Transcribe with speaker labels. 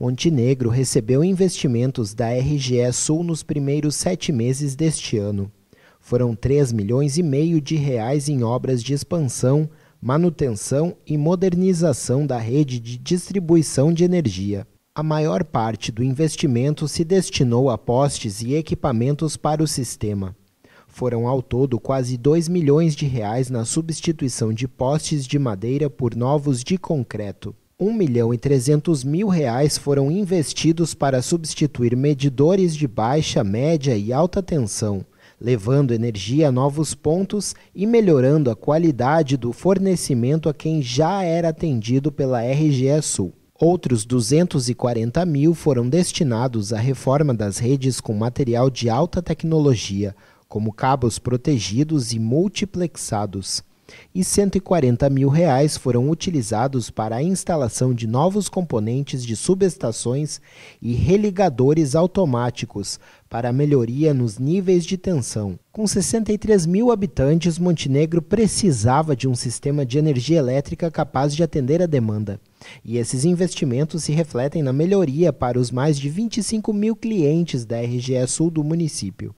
Speaker 1: Montenegro recebeu investimentos da RGE Sul nos primeiros sete meses deste ano. Foram 3 milhões e meio de reais em obras de expansão, manutenção e modernização da rede de distribuição de energia. A maior parte do investimento se destinou a postes e equipamentos para o sistema. Foram ao todo quase 2 milhões de reais na substituição de postes de madeira por novos de concreto. 1 milhão e 300 mil reais foram investidos para substituir medidores de baixa, média e alta tensão, levando energia a novos pontos e melhorando a qualidade do fornecimento a quem já era atendido pela RGE Sul. Outros 240 mil foram destinados à reforma das redes com material de alta tecnologia, como cabos protegidos e multiplexados, e 140 mil reais foram utilizados para a instalação de novos componentes de subestações e religadores automáticos para melhoria nos níveis de tensão. Com 63 mil habitantes, Montenegro precisava de um sistema de energia elétrica capaz de atender a demanda. E esses investimentos se refletem na melhoria para os mais de 25 mil clientes da RGE Sul do município.